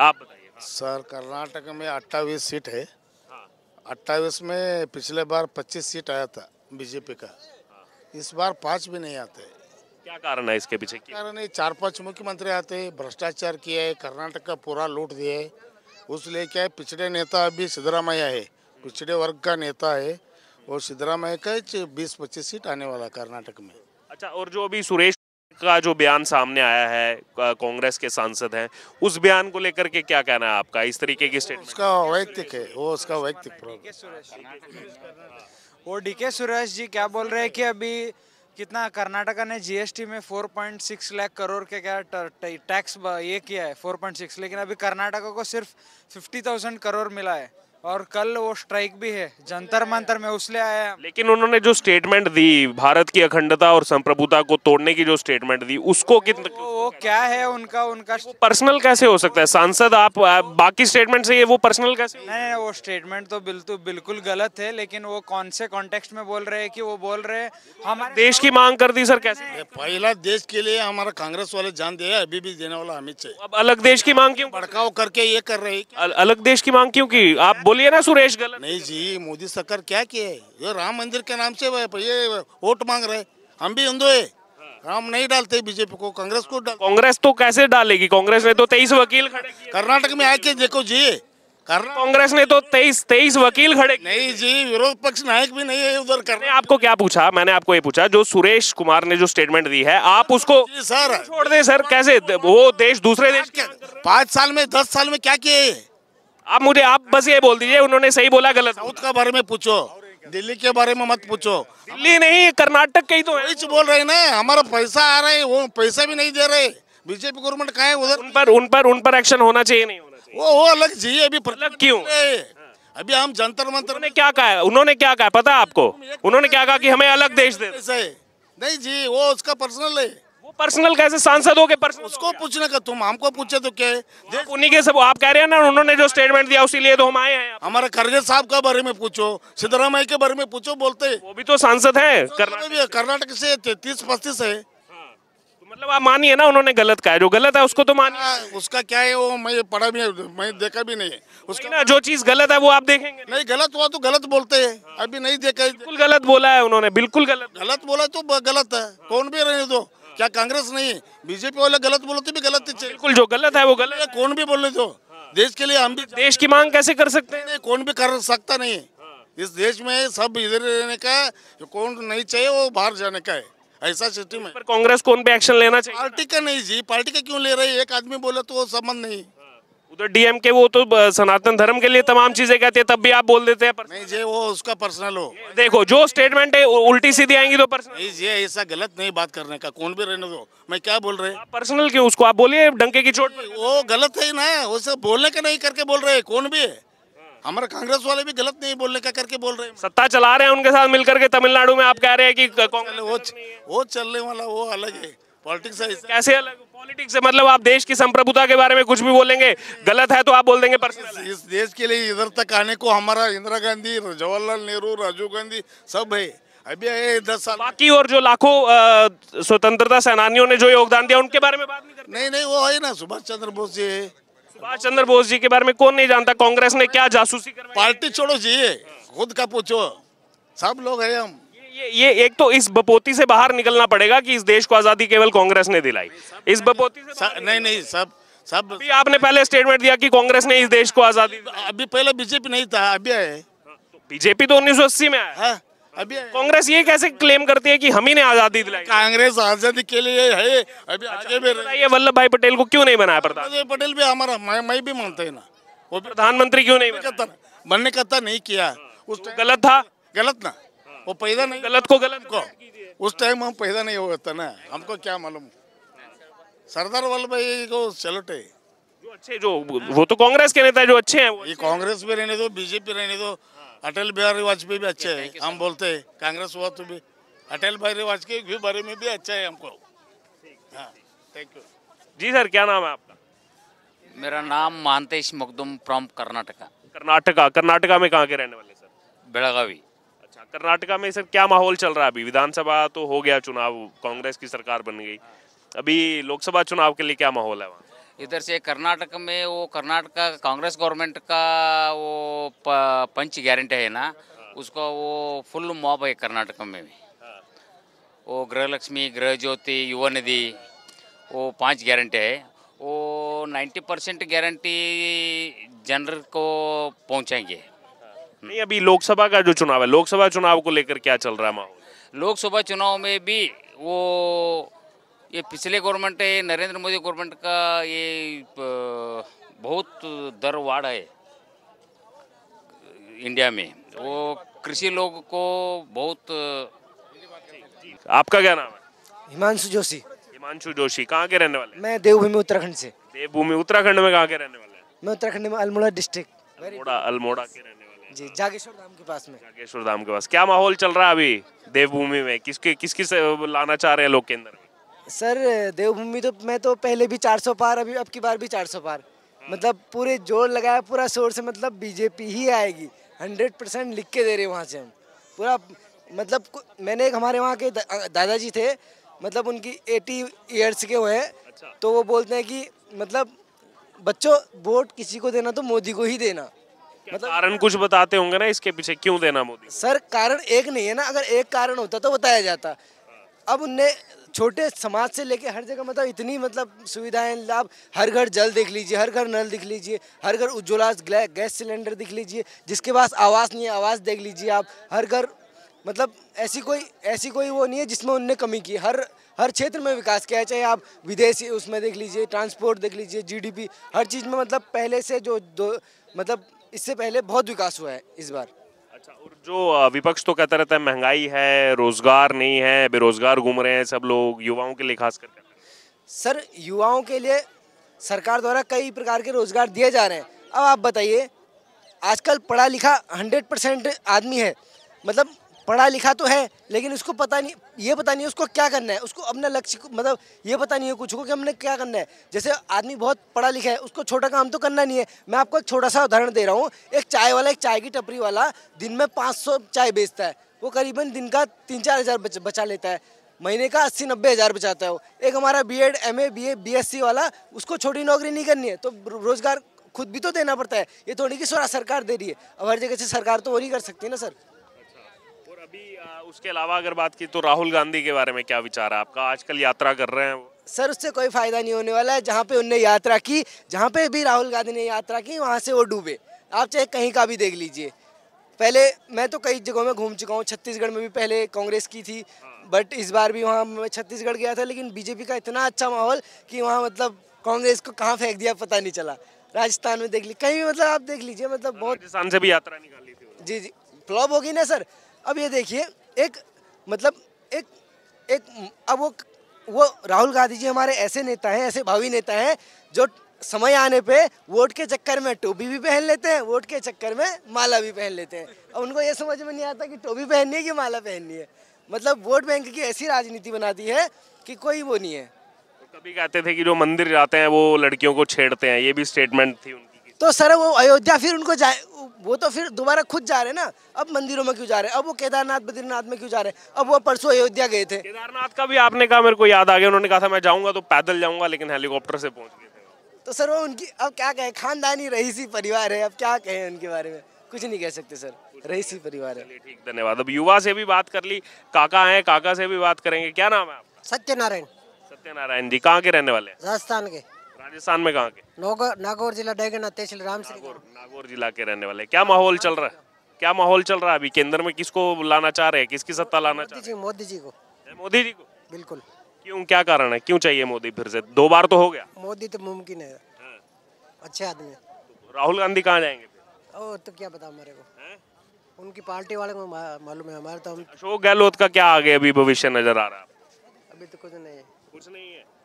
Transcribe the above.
आप बताइए हाँ। सर कर्नाटक में अट्ठाईस सीट है हाँ। अट्ठाईस में पिछले बार पच्चीस सीट आया था बीजेपी का हाँ। इस बार पांच भी नहीं आते क्या कारण है इसके पीछे कारण है चार पांच मुख्यमंत्री आते हैं भ्रष्टाचार किया है कर्नाटक का पूरा लूट दिया है उस लेके पिछड़े नेता अभी सिद्धरामैया है पिछड़े वर्ग का नेता है और सिद्धरामैया का बीस पच्चीस सीट आने वाला कर्नाटक में अच्छा और जो अभी सुरेश का जो बयान सामने आया है कांग्रेस के सांसद हैं उस बयान को लेकर के क्या कहना है आपका इस तरीके की स्टेटमेंट उसका वैयक्तिक है वो उसका वैयक्तिक वो डी के सुरेश जी क्या बोल रहे हैं कि अभी कितना कर्नाटका ने जीएसटी में 4.6 लाख करोड़ के क्या टैक्स ये किया है 4.6 लेकिन अभी कर्नाटका को सिर्फ 50,000 करोड़ मिला है और कल वो स्ट्राइक भी है जंतर मंतर में उसले आया लेकिन उन्होंने जो स्टेटमेंट दी भारत की अखंडता और संप्रभुता को तोड़ने की जो स्टेटमेंट दी उसको कितना वो, वो, वो क्या है उनका उनका पर्सनल कैसे हो सकता है सांसद आप, बाकी स्टेटमेंट से ये वो पर्सनल कैसे नहीं वो स्टेटमेंट तो बिल्कुल बिल्कुल गलत है लेकिन वो कौन से कॉन्टेक्स्ट में बोल रहे है की वो बोल रहे हैं हमारे देश की मांग कर दी सर कैसे पहला देश के लिए हमारा कांग्रेस वाले जान दे अभी भी देने वाला अमित शाह अब अलग देश की मांग क्यों भड़काव करके ये कर रहे अलग देश की मांग क्यूँ की आप बोलिए ना सुरेश गलत नहीं जी मोदी सरकार क्या किए ये राम मंदिर के नाम से ये वोट मांग रहे हम भी हिंदू है राम नहीं डालते बीजेपी को कांग्रेस को कांग्रेस तो कैसे डालेगी कांग्रेस ने तो तेईस वकील खड़े कर्नाटक में आके देखो जी कांग्रेस ने तो तेईस तेईस वकील खड़े नहीं जी विरोध पक्ष नायक भी नहीं है उधर करने आपको क्या पूछा मैंने आपको ये पूछा जो सुरेश कुमार ने जो स्टेटमेंट दी है आप हाँ उसको सर छोड़ दे सर कैसे वो देश दूसरे देश पाँच साल में दस साल में क्या किए आप मुझे आप बस ये बोल दीजिए उन्होंने सही बोला गलत साउथ का बारे में पूछो दिल्ली के बारे में मत पूछो दिल्ली नहीं कर्नाटक के ही तो है बोल रहे ना हमारा पैसा आ रहा है वो पैसा भी नहीं दे रहे बीजेपी गवर्नमेंट कहा है उधर उन पर उन पर उन पर एक्शन होना चाहिए नहीं होना चाहिए वो वो अलग चाहिए अभी अलग क्यों हाँ। अभी हम जंतर मंत्र ने क्या कहा उन्होंने क्या कहा पता आपको उन्होंने क्या कहा कि हमें अलग देश दे नहीं जी वो उसका पर्सनल है पर्सनल कैसे सांसद हो के पर्सनल उसको पूछने का तुम हमको पूछे तो क्या हाँ, उन्हीं के सब आप कह रहे हैं ना उन्होंने जो स्टेटमेंट दिया लिए तो हम आए हैं हमारे खरगे साहब के बारे में पूछो सिद्धरामय के बारे में पूछो बोलते वो भी तो सांसद है कर्नाटक से तैतीस पच्चीस है मतलब आप मानिए ना उन्होंने गलत कहा जो गलत है उसको तो मानिए हाँ, उसका क्या है वो मैं पढ़ा भी मैं देखा भी नहीं है उसका ना जो चीज गलत है वो आप देखेंगे नहीं गलत हुआ तो गलत बोलते हैं अभी नहीं देखा बिल्कुल गलत बोला है उन्होंने बिल्कुल गलत गलत बोला तो गलत है कौन भी रहने दो क्या कांग्रेस नहीं बीजेपी वाले गलत बोलते तो भी गलत बिल्कुल जो गलत है वो गलत है कौन भी बोले तो देश के लिए हम भी देश की मांग कैसे कर सकते हैं कौन भी कर सकता नहीं इस देश में सब इधर रहने का कौन नहीं चाहिए वो बाहर जाने का है ऐसा सिस्टम है कांग्रेस कौन पे एक्शन लेना चाहिए पार्टी का नहीं जी पार्टी का क्यों ले रही है एक आदमी बोला तो वो संबंध नहीं हाँ, उधर डीएम के वो तो सनातन धर्म के लिए तमाम चीजें कहते हैं तब भी आप बोल देते हैं नहीं जी वो उसका पर्सनल हो देखो जो स्टेटमेंट है उल्टी सीधी आएंगी तो पर्सनल नहीं जी ऐसा गलत नहीं बात करने का कौन भी रहने दो मैं क्या बोल रहे पर्सनल क्यों उसको आप बोलिए डंके की चोट वो गलत है ना वो सब बोलने का नहीं करके बोल रहे कौन भी है हमारे कांग्रेस वाले भी गलत नहीं बोलने का करके बोल रहे हैं सत्ता चला रहे हैं उनके साथ मिलकर के तमिलनाडु में आप कह रहे हैं कि वो वो चलने वाला वो अलग है पॉलिटिक्स है कैसे अलग पॉलिटिक्स है मतलब आप देश की संप्रभुता के बारे में कुछ भी बोलेंगे गलत है तो आप बोल देंगे पर इस देश के लिए इधर तक आने को हमारा इंदिरा गांधी जवाहरलाल नेहरू राजीव गांधी सब है अभी आए दस साल बाकी और जो लाखों स्वतंत्रता सेनानियों ने जो योगदान दिया उनके बारे में बात नहीं करते नहीं नहीं वो है ना सुभाष चंद्र बोस जी है सुभाष चंद्र बोस जी के बारे में कौन नहीं जानता कांग्रेस ने क्या जासूसी कर पार्टी छोड़ो जी खुद का पूछो सब लोग है हम ये, ये एक तो इस बपोती से बाहर निकलना पड़ेगा कि इस देश को आजादी केवल कांग्रेस ने दिलाई इस बपोती से नहीं नहीं, नहीं सब सब अभी आपने पहले स्टेटमेंट दिया कि कांग्रेस ने इस देश को आजादी अभी पहले बीजेपी नहीं था अभी है बीजेपी तो उन्नीस में आया हाँ। अभी कांग्रेस ये कैसे क्लेम करती है कि हम ही ने आजादी दिलाई कांग्रेस आजादी के लिए है अभी अच्छा, आगे भी वल्लभ भाई पटेल को क्यों नहीं बनाया प्रधान पटेल भी हमारा मैं, मैं भी मानता है ना वो प्रधानमंत्री क्यों नहीं बनने का बनने नहीं किया हाँ। उस गलत था गलत ना वो पैदा नहीं गलत को गलत को उस टाइम हम पैदा नहीं हुए थे ना हमको क्या मालूम सरदार वल्लभ भाई को चलोटे जो अच्छे जो वो तो कांग्रेस के नेता जो अच्छे हैं ये कांग्रेस भी रहने दो बीजेपी रहने दो अटल बिहारी वाजपेयी भी अच्छे हैं हम बोलते हैं कांग्रेस हुआ तो भी अटल बिहारी वाजपेयी के बारे में भी अच्छा है हमको हाँ थैंक यू जी सर क्या नाम है आपका मेरा नाम मानतेश मखदुम फ्रॉम कर्नाटका कर्नाटका कर्नाटका में कहाँ के रहने वाले सर बेड़गावी अच्छा कर्नाटका में सर क्या माहौल चल रहा है अभी विधानसभा तो हो गया चुनाव कांग्रेस की सरकार बन गई अभी लोकसभा चुनाव के लिए क्या माहौल है वहाँ इधर से कर्नाटक में वो कर्नाटक कांग्रेस गवर्नमेंट का वो पंच गारंटी है ना उसको वो फुल मॉब है कर्नाटक में भी वो गृहलक्ष्मी गृह ज्योति युवा निधि वो पांच गारंटी है वो 90 परसेंट गारंटी जनरल को पहुंचाएंगे नहीं अभी लोकसभा का जो चुनाव है लोकसभा चुनाव को लेकर क्या चल रहा है माहौल लोकसभा चुनाव में भी वो ये पिछले गवर्नमेंट है नरेंद्र मोदी गवर्नमेंट का ये बहुत दर वाड़ है इंडिया में वो कृषि लोग को बहुत आपका क्या नाम है हिमांशु जोशी हिमांशु जोशी कहाँ के रहने वाले मैं देवभूमि उत्तराखंड से देवभूमि उत्तराखंड में कहाँ के रहने वाले मैं उत्तराखंड में अल्मोड़ा डिस्ट्रिक्ट अल्मोड़ा अल्मोड़ा के रहने वाले जी जागेश्वर धाम के पास में जागेश्वर धाम के पास क्या माहौल चल रहा है अभी देवभूमि में किसके किस लाना चाह रहे हैं लोग के अंदर सर देवभूमि तो मैं तो पहले भी 400 पार अभी अब की बार भी 400 पार मतलब पूरे जोर लगाया पूरा शोर से मतलब बीजेपी ही आएगी 100 परसेंट लिख के दे रहे वहाँ से हम पूरा मतलब मैंने एक हमारे वहाँ के दादाजी थे मतलब उनकी 80 ईयर्स के हुए हैं अच्छा। तो वो बोलते हैं कि मतलब बच्चों वोट किसी को देना तो मोदी को ही देना मतलब कारण कुछ बताते होंगे ना इसके पीछे क्यों देना मोदी सर कारण एक नहीं है ना अगर एक कारण होता तो बताया जाता हाँ। अब उनने छोटे समाज से लेके हर जगह मतलब इतनी मतलब सुविधाएं लाभ हर घर जल देख लीजिए हर घर नल दिख लीजिए हर घर उज्ज्वला गैस सिलेंडर दिख लीजिए जिसके पास आवाज़ नहीं है आवाज़ देख लीजिए आप हर घर मतलब ऐसी कोई ऐसी कोई वो नहीं है जिसमें उनने कमी की हर हर क्षेत्र में विकास किया है चाहे आप विदेशी उसमें देख लीजिए ट्रांसपोर्ट देख लीजिए जीडीपी हर चीज़ में मतलब पहले से जो दो मतलब इससे पहले बहुत विकास हुआ है इस बार अच्छा और जो विपक्ष तो कहता रहता है महंगाई है रोजगार नहीं है बेरोजगार घूम रहे हैं सब लोग युवाओं के लिए खास कर सर युवाओं के लिए सरकार द्वारा कई प्रकार के रोजगार दिए जा रहे हैं अब आप बताइए आजकल पढ़ा लिखा हंड्रेड परसेंट आदमी है मतलब पढ़ा लिखा तो है लेकिन उसको पता नहीं ये पता नहीं उसको क्या करना है उसको अपने लक्ष्य मतलब ये पता नहीं है कुछ को कि हमने क्या करना है जैसे आदमी बहुत पढ़ा लिखा है उसको छोटा काम तो करना नहीं है मैं आपको एक छोटा सा उदाहरण दे रहा हूँ एक चाय वाला एक चाय की टपरी वाला दिन में पाँच चाय बेचता है वो करीबन दिन का तीन चार हज़ार बच, बचा लेता है महीने का अस्सी नब्बे हज़ार बचाता है वो एक हमारा B Ed M A B A B S C वाला उसको छोटी नौकरी नहीं करनी है तो रोज़गार खुद भी तो देना पड़ता है ये थोड़ी कि सरकार दे रही है अब हर जगह से सरकार तो वो नहीं कर सकती ना सर अभी उसके अलावा अगर बात की तो राहुल गांधी के बारे में क्या विचार है आपका आजकल यात्रा कर रहे हैं सर उससे कोई फायदा नहीं होने वाला है जहाँ पे उनने यात्रा की जहाँ पे भी राहुल गांधी ने यात्रा की वहाँ से वो डूबे आप चाहे कहीं का भी देख लीजिए पहले मैं तो कई जगहों में घूम चुका हूँ छत्तीसगढ़ में भी पहले कांग्रेस की थी बट इस बार भी वहाँ मैं छत्तीसगढ़ गया था लेकिन बीजेपी का इतना अच्छा माहौल कि वहाँ मतलब कांग्रेस को कहाँ फेंक दिया पता नहीं चला राजस्थान में देख ली कहीं भी मतलब आप देख लीजिए मतलब बहुत राजस्थान से भी यात्रा निकाली थी जी जी फ्लॉप होगी ना सर अब ये देखिए एक मतलब एक एक अब वो वो राहुल गांधी जी हमारे ऐसे नेता हैं ऐसे भावी नेता हैं जो समय आने पे वोट के चक्कर में टोपी भी पहन लेते हैं वोट के चक्कर में माला भी पहन लेते हैं और उनको ये समझ में नहीं आता कि टोपी पहननी है कि माला पहननी है मतलब वोट बैंक की ऐसी राजनीति बना दी है कि कोई वो नहीं है कभी कहते थे कि जो मंदिर जाते हैं वो लड़कियों को छेड़ते हैं ये भी स्टेटमेंट थी उनकी तो सर वो अयोध्या फिर उनको जाए वो तो फिर दोबारा खुद जा रहे हैं ना अब मंदिरों में क्यों जा रहे हैं अब वो केदारनाथ बद्रीनाथ में क्यों जा रहे हैं अब वो परसों अयोध्या गए थे केदारनाथ का भी आपने कहा मेरे को याद आ गया उन्होंने कहा था मैं जाऊंगा तो पैदल जाऊंगा लेकिन हेलीकॉप्टर से पहुंच गए तो सर वो उनकी अब क्या कहें खानदानी रईसी परिवार है अब क्या कहें उनके बारे में कुछ नहीं कह सकते सर रईसी परिवार है ठीक धन्यवाद अब युवा से भी बात कर ली काका है काका से भी बात करेंगे क्या नाम है सत्यनारायण सत्यनारायण जी कहाँ के रहने वाले राजस्थान के राजस्थान में कहाँ के नागौर जिला डेगना तहसील राम नागौर नागौर जिला के रहने वाले क्या माहौल चल रहा है क्या माहौल चल रहा है अभी केंद्र में किसको लाना चाह रहे हैं किसकी सत्ता लाना चाह रहे हैं मोदी जी को मोदी जी को बिल्कुल क्यों क्या कारण है क्यों चाहिए मोदी फिर से दो बार तो हो गया मोदी तो मुमकिन है हाँ। अच्छे आदमी राहुल गांधी कहाँ जाएंगे ओ तो क्या बताओ मेरे को है? उनकी पार्टी वाले को मालूम है हमारे तो हम अशोक गहलोत का क्या आगे अभी भविष्य नजर आ रहा है अभी तो कुछ नहीं है कुछ नहीं है